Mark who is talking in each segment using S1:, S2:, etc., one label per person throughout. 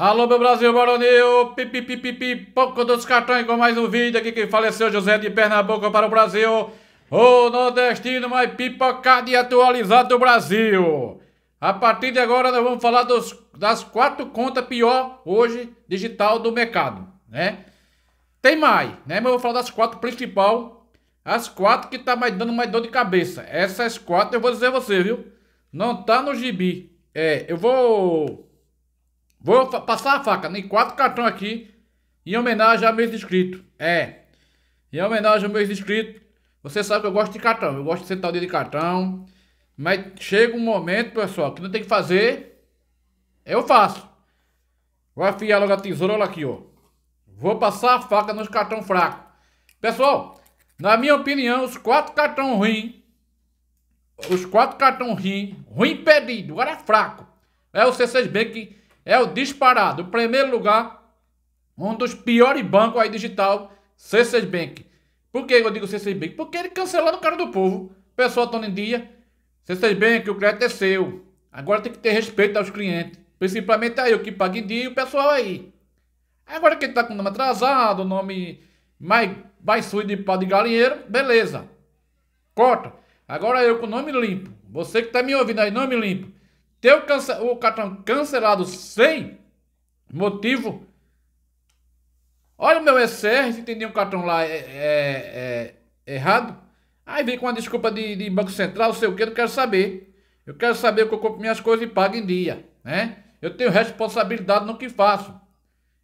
S1: Alô, meu Brasil Baronil, pipi, pouco dos cartões com mais um vídeo aqui que faleceu José de Pernambuco para o Brasil, o nordestino mais pipocado e atualizado do Brasil. A partir de agora nós vamos falar dos, das quatro contas pior hoje digital do mercado, né? Tem mais, né? Mas eu vou falar das quatro principal, as quatro que tá mais dando mais dor de cabeça. Essas quatro eu vou dizer a você, viu? Não tá no gibi. É, eu vou Vou passar a faca em quatro cartões aqui em homenagem a meu inscrito É. Em homenagem a meu inscrito Você sabe que eu gosto de cartão. Eu gosto de sentar o dia de cartão. Mas chega um momento, pessoal, que não tem que fazer. Eu faço. Vou afiar logo a tesoura, olha aqui, ó. Vou passar a faca nos cartão fracos. Pessoal, na minha opinião, os quatro cartão ruim. Os quatro cartão ruim. Ruim pedido. Agora é fraco. É o c 6 que é o disparado. O primeiro lugar, um dos piores bancos aí digital, C6 Bank. Por que eu digo C6 Bank? Porque ele cancelou no cara do povo. pessoal está em dia. C6 Bank, o crédito é seu. Agora tem que ter respeito aos clientes. Principalmente aí, o que paga em dia e o pessoal aí. Agora quem tá com o nome atrasado, o nome mais, mais sujo de pau de galinheiro, beleza. Corta. Agora eu com o nome limpo. Você que tá me ouvindo aí, nome limpo. Ter o, cartão cancelado sem motivo. Olha o meu SR, se entendi um cartão lá é, é, é, errado. Aí vem com uma desculpa de, de Banco Central, sei o que, não quero saber. Eu quero saber o que eu compro minhas coisas e pago em dia, né? Eu tenho responsabilidade no que faço.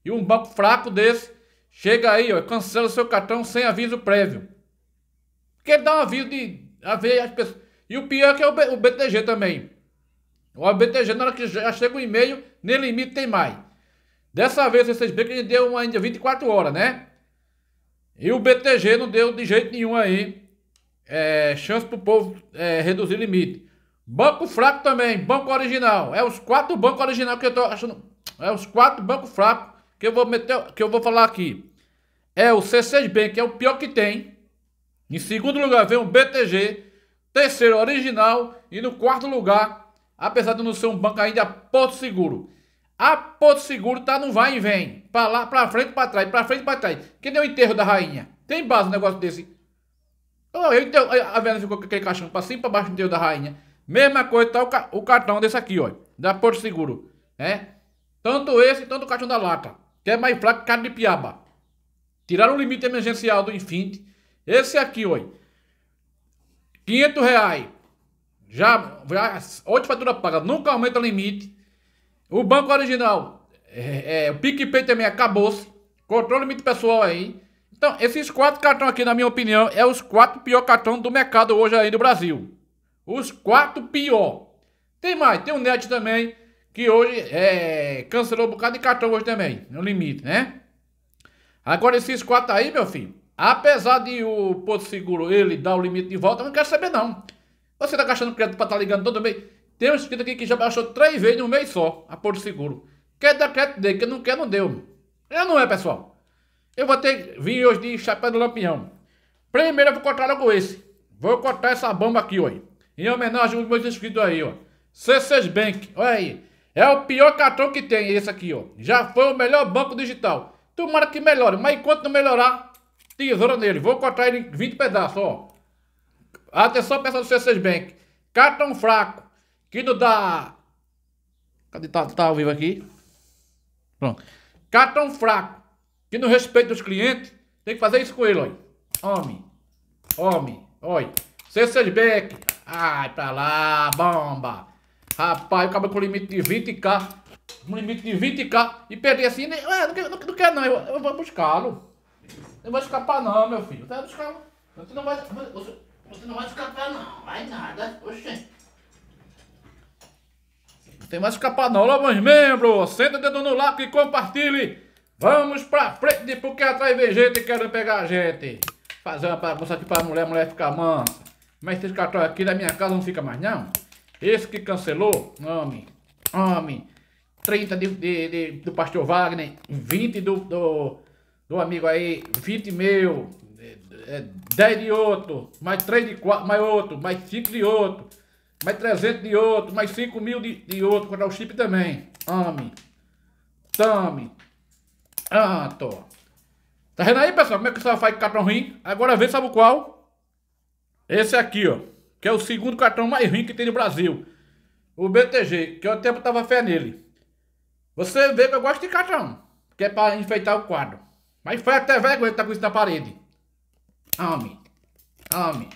S1: E um banco fraco desse chega aí, ó, cancela seu cartão sem aviso prévio. Porque ele dá um aviso de. A ver as pessoas. E o pior é que é o, B, o BTG também. O ABTG, na hora que já chega o um e-mail, nem limite tem mais. Dessa vez, vocês veem que a gente deu ainda 24 horas, né? E o BTG não deu de jeito nenhum aí. É, chance o povo é, reduzir limite. Banco fraco também, banco original. É os quatro bancos original que eu tô achando. É os quatro bancos fracos que eu vou meter, que eu vou falar aqui. É o C6 Bank, que é o pior que tem. Em segundo lugar vem o BTG, terceiro original e no quarto lugar apesar de não ser um banco ainda Porto Seguro. A Porto Seguro tá não vai e vem, para lá, para frente, para trás, para frente, para trás. Que nem o enterro da rainha. Tem base um negócio desse. Oh, eu enterro, a Vera ficou com aquele caixão para cima, para baixo, enterro da rainha. Mesma coisa tá o, o cartão desse aqui, ó, da Porto Seguro, né? Tanto esse, tanto o cartão da lata, que é mais fraco que carne de piaba. Tiraram o limite emergencial do Infinity. Esse aqui, ó, 500 reais já, já onde fatura paga nunca aumenta o limite. O banco original, é, é, o PicPay também acabou-se. Controle limite pessoal aí. Então, esses quatro cartões aqui, na minha opinião, é os quatro piores cartões do mercado hoje aí do Brasil. Os quatro pior. Tem mais, tem o Net também, que hoje é, cancelou um bocado de cartão hoje também, no limite, né? Agora, esses quatro aí, meu filho, apesar de o Porto Seguro ele dar o limite de volta, eu não quero saber não. Você tá gastando crédito pra estar tá ligando todo mês? Tem um inscrito aqui que já baixou três vezes no mês só, a Porto Seguro. Quer dar crédito dele, que não quer, não deu. É não é, pessoal? Eu vou ter vir hoje de chapéu do lampião. Primeiro eu vou cortar logo esse. Vou cortar essa bomba aqui, ó. Em homenagem aos meus inscritos aí, ó. C6 Bank, olha aí. É o pior cartão que tem, esse aqui, ó. Já foi o melhor banco digital. Tomara que melhore, mas enquanto não melhorar, tesoura nele. Vou cortar ele em 20 pedaços, ó. Atenção, pessoal do C6 Bank. Cartão fraco. Que não dá. Cadê? Tá, tá ao vivo aqui. Pronto. Cartão fraco. Que não respeita os clientes, tem que fazer isso com ele, olha. Homem. Homem. Olha. C6 Bank. Ai, pra lá. Bomba. Rapaz, acaba com o limite de 20k. Um limite de 20k. E perder assim, né? Ué, não, quer, não, não quer não. Eu, eu vou buscá-lo. Não vai escapar não, meu filho. Não vai buscar. Você não vai... Você... Você não vai escapar não, vai nada. Oxi. Não tem mais escapar não, lá meus membros. Senta o dedo no lápis e compartilhe. Vamos pra frente, porque atrás vem gente que querendo pegar a gente. Fazer uma bagunça aqui pra mulher, mulher ficar mansa. Mas esse cartão aqui da minha casa não fica mais não. Esse que cancelou, homem, homem. 30 de, de, de, do pastor Wagner, 20 do, do, do amigo aí, 20 mil, 10 é de outro, mais 3 de 4, mais outro, mais 5 de outro, mais 300 de outro, mais 5 mil de, de outro, para o chip também. Ame. Tome. Anto. Ah, tá vendo aí, pessoal? Como é que você faz cartão ruim? Agora vê, sabe qual? Esse aqui, ó. Que é o segundo cartão mais ruim que tem no Brasil. O BTG, que eu tempo tava fé nele. Você vê que eu gosto de cartão. Que é pra enfeitar o quadro. Mas foi até vergonha estar tá com isso na parede. Ame. Ame.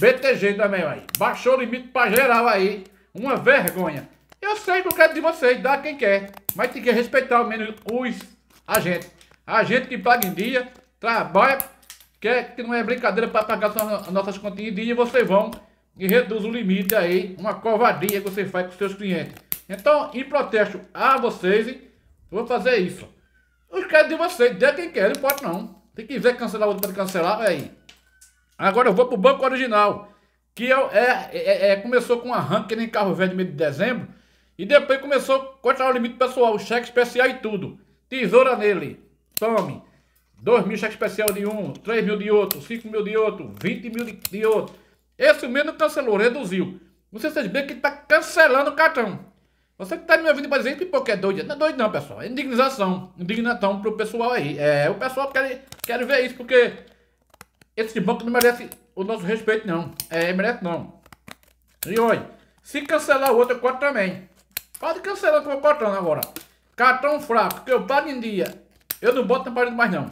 S1: BTG também, aí. Baixou o limite pra geral aí. Uma vergonha. Eu sei que eu quero de vocês, dá quem quer. Mas tem que respeitar ao menos os agentes. A gente que paga em dia, trabalha, quer é, que não é brincadeira para pagar nossas contas em dia e vocês vão e reduz o limite aí, uma covardia que você faz com seus clientes. Então, em protesto a vocês, vou fazer isso. Os caras de vocês, dê quem quer, não importa não. Se quiser cancelar outro, pode cancelar, aí. Agora eu vou pro banco original. Que eu, é, é, é, é, começou com arranque nem carro velho no meio de dezembro. E depois começou a cortar o limite pessoal, cheque especial e tudo. Tesoura nele. Tome. 2 mil cheque especial de um, 3 mil de outro, 5 mil de outro, 20 mil de, de outro. Esse mesmo cancelou, reduziu. Você sabe bem que está cancelando o cartão. Você que tá me ouvindo para dizer que pipoca é doida. Não é doido não, pessoal. É indignação. Indignação pro pessoal aí. É, o pessoal quer, quer ver isso, porque esse banco não merece o nosso respeito, não. É, merece não. E olha, se cancelar o outro, eu corto também. Pode cancelar que eu vou agora. Cartão fraco, que eu pago em dia. Eu não boto na parede mais, não.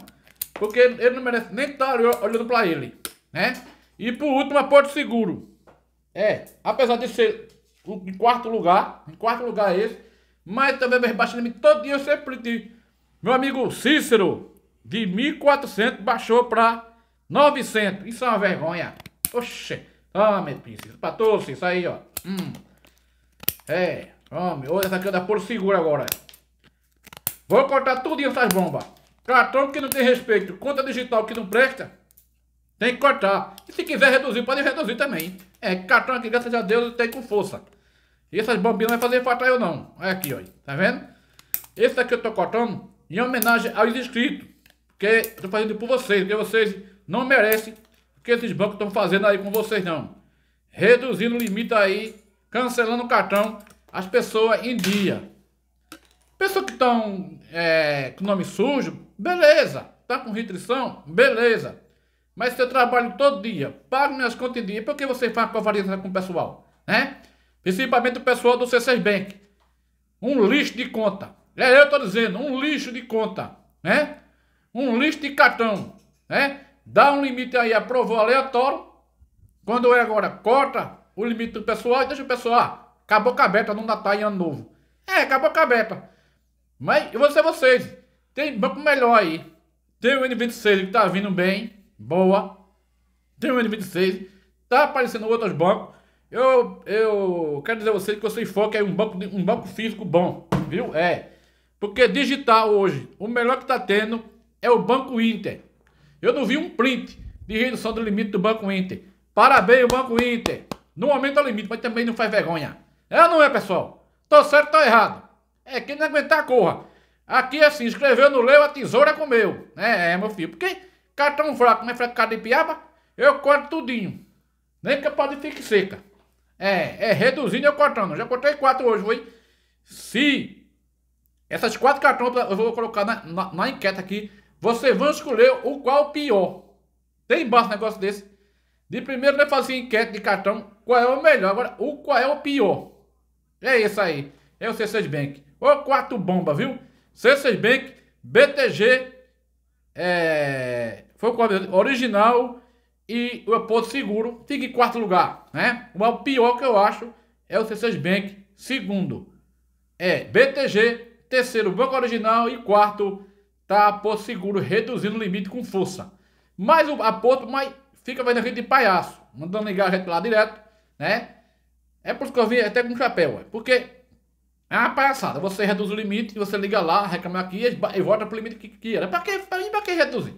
S1: Porque ele não merece nem estar tá olhando pra ele, né? E por último, a Porto Seguro. É, apesar de ser em quarto lugar, em quarto lugar é esse. Mas também rebaixando me todo dia eu sempre digo. Meu amigo Cícero, de 1.400 baixou para 900. Isso é uma vergonha. Oxê. Ah, meu princípio. Pra todos isso aí, ó. Hum. É. Homem, olha essa aqui da por seguro agora. Vou cortar tudo essas bombas. Cartão que não tem respeito, conta digital que não presta, tem que cortar. E se quiser reduzir, pode reduzir também. É, cartão aqui, graças a Deus, tem com força. Essas bombinhas não vai fazer falta eu não. Olha aqui, ó. Tá vendo? Esse daqui eu tô cortando em homenagem aos inscritos. Porque eu tô fazendo por vocês, porque vocês não merecem o que esses bancos estão fazendo aí com vocês não. Reduzindo o limite aí, cancelando o cartão, as pessoas em dia. Pessoas que estão é, com nome sujo, beleza. Tá com restrição, beleza. Mas se eu trabalho todo dia, pago minhas contas em dia, por que você faz covardia com o pessoal? Né? Principalmente o pessoal do C6 Bank. Um lixo de conta. É, eu estou dizendo, um lixo de conta, né? Um lixo de cartão, né? Dá um limite aí, aprovou aleatório. Quando é agora, corta o limite do pessoal e deixa o pessoal, ah, acabou com a beta no Natal e Ano Novo. É, acabou com a beta. Mas eu vou dizer vocês, tem banco melhor aí. Tem o N26 que tá vindo bem, boa. Tem o N26, tá aparecendo outros bancos. Eu, eu quero dizer a vocês que você enfoque aí um banco, um banco físico bom, viu? É. Porque digital hoje, o melhor que tá tendo é o Banco Inter. Eu não vi um print de redução do limite do Banco Inter. Parabéns, o Banco Inter. Não aumenta é o limite, mas também não faz vergonha. É ou não é, pessoal? Tô certo ou tô errado? É, quem não aguentar, corra. Aqui assim, escreveu no leu, a tesoura comeu. É, é, meu filho. Porque cartão fraco, não é fraco de piaba? Eu corto tudinho. Nem que a pode fique seca. É, é reduzindo e cortando. Já cortei quatro hoje, foi? Se essas quatro cartões, eu vou colocar na, na, na enquete aqui, vocês vão escolher o qual pior. Tem embaixo um negócio desse. De primeiro, né, fazer enquete de cartão, qual é o melhor. Agora, o qual é o pior. É isso aí. É o C6 Bank. Ou quatro bomba, viu? C6 Bank, BTG, é... foi o original e o Porto Seguro fica em quarto lugar, né? O pior que eu acho é o C6 Bank, segundo é BTG, terceiro Banco Original e quarto tá Porto Seguro reduzindo o limite com força. Mas o a Porto mas fica vendo a gente de palhaço, mandando ligar a gente lá direto, né? É por isso que eu vim até com chapéu, é porque é uma palhaçada. Você reduz o limite, você liga lá, reclama aqui e volta pro limite que, que era. Pra que, pra, pra que reduzir?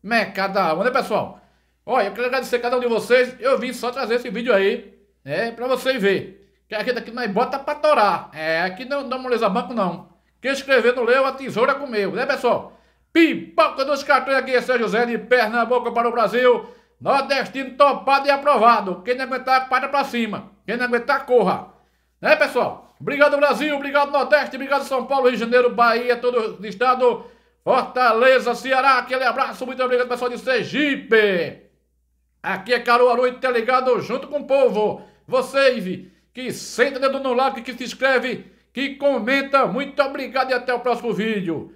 S1: Mercado né, cada um né, pessoal? Olha, eu quero agradecer a cada um de vocês. Eu vim só trazer esse vídeo aí, né? Pra vocês verem. Que aqui daqui nós bota pra torar. É, aqui não dá moleza banco, não. Quem escrever não leu, a tesoura comeu, né, pessoal? Pipoca dos cartões aqui é São José de Pernambuco para o Brasil. Nordestino topado e aprovado. Quem não aguentar, para pra cima. Quem não aguentar, corra. Né, pessoal? Obrigado, Brasil. Obrigado, Nordeste. Obrigado, São Paulo, Rio de Janeiro, Bahia, todo o estado. Fortaleza, Ceará, aquele abraço, muito obrigado pessoal de Sergipe. Aqui é Caruaru e tá ligado junto com o povo. Vocês que sentem dedo no like, que se inscreve, que comenta, muito obrigado e até o próximo vídeo.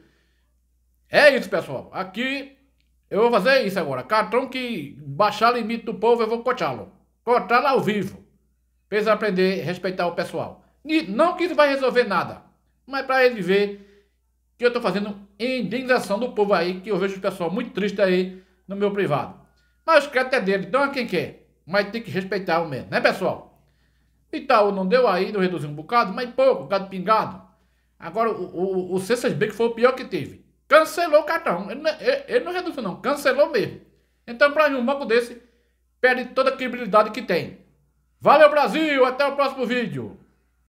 S1: É isso pessoal, aqui eu vou fazer isso agora. Cartão que baixar o limite do povo, eu vou cortá-lo. Cortá-lo ao vivo. eles aprender a respeitar o pessoal. E não que isso vai resolver nada, mas para ele ver que eu estou fazendo indignação do povo aí, que eu vejo o pessoal muito triste aí no meu privado. Mas crédito é dele, então é quem quer, mas tem que respeitar o mesmo, né pessoal? Itaú não deu aí, não reduziu um bocado, mas pouco, bocado pingado. Agora o, o, o C6B que foi o pior que teve, cancelou o cartão, ele, é, ele, ele não reduziu não, cancelou mesmo. Então para mim um banco desse perde toda a credibilidade que tem. Valeu Brasil, até o próximo vídeo.